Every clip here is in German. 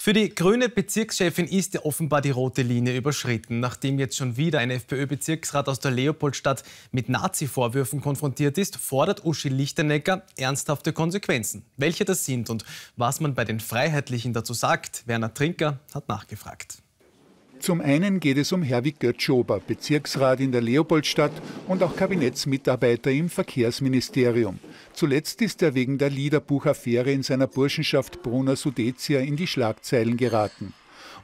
Für die grüne Bezirkschefin ist ja offenbar die rote Linie überschritten, nachdem jetzt schon wieder ein FPÖ-Bezirksrat aus der Leopoldstadt mit Nazi-Vorwürfen konfrontiert ist, fordert Uschi Lichtenecker ernsthafte Konsequenzen. Welche das sind und was man bei den Freiheitlichen dazu sagt, Werner Trinker hat nachgefragt. Zum einen geht es um Herwig Götzschober, Bezirksrat in der Leopoldstadt und auch Kabinettsmitarbeiter im Verkehrsministerium. Zuletzt ist er wegen der Liederbuchaffäre in seiner Burschenschaft Bruna Sudetia in die Schlagzeilen geraten.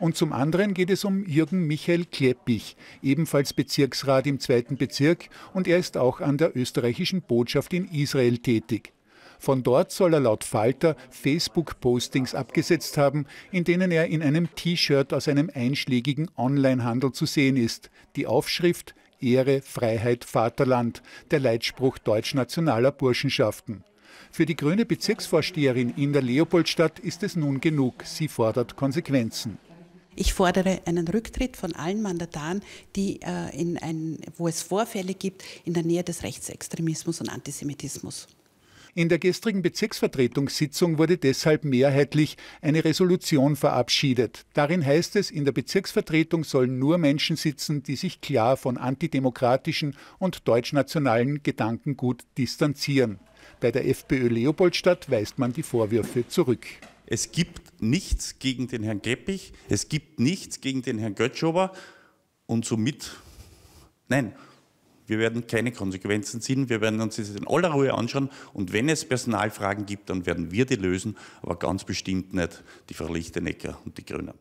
Und zum anderen geht es um Jürgen Michael Kleppich, ebenfalls Bezirksrat im zweiten Bezirk und er ist auch an der österreichischen Botschaft in Israel tätig. Von dort soll er laut Falter Facebook-Postings abgesetzt haben, in denen er in einem T-Shirt aus einem einschlägigen Online-Handel zu sehen ist. Die Aufschrift Ehre, Freiheit, Vaterland, der Leitspruch deutschnationaler Burschenschaften. Für die grüne Bezirksvorsteherin in der Leopoldstadt ist es nun genug. Sie fordert Konsequenzen. Ich fordere einen Rücktritt von allen Mandataren, die, äh, in ein, wo es Vorfälle gibt in der Nähe des Rechtsextremismus und Antisemitismus. In der gestrigen Bezirksvertretungssitzung wurde deshalb mehrheitlich eine Resolution verabschiedet. Darin heißt es, in der Bezirksvertretung sollen nur Menschen sitzen, die sich klar von antidemokratischen und deutschnationalen Gedankengut distanzieren. Bei der FPÖ Leopoldstadt weist man die Vorwürfe zurück. Es gibt nichts gegen den Herrn Geppich, es gibt nichts gegen den Herrn Götschober und somit, nein, wir werden keine Konsequenzen ziehen. Wir werden uns das in aller Ruhe anschauen. Und wenn es Personalfragen gibt, dann werden wir die lösen, aber ganz bestimmt nicht die Frau Lichtenecker und die Grünen.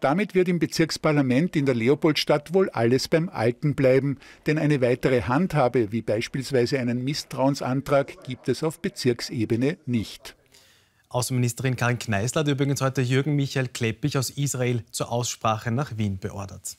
Damit wird im Bezirksparlament in der Leopoldstadt wohl alles beim Alten bleiben, denn eine weitere Handhabe, wie beispielsweise einen Misstrauensantrag, gibt es auf Bezirksebene nicht. Außenministerin Karin Kneißler hat übrigens heute Jürgen Michael Kleppich aus Israel zur Aussprache nach Wien beordert.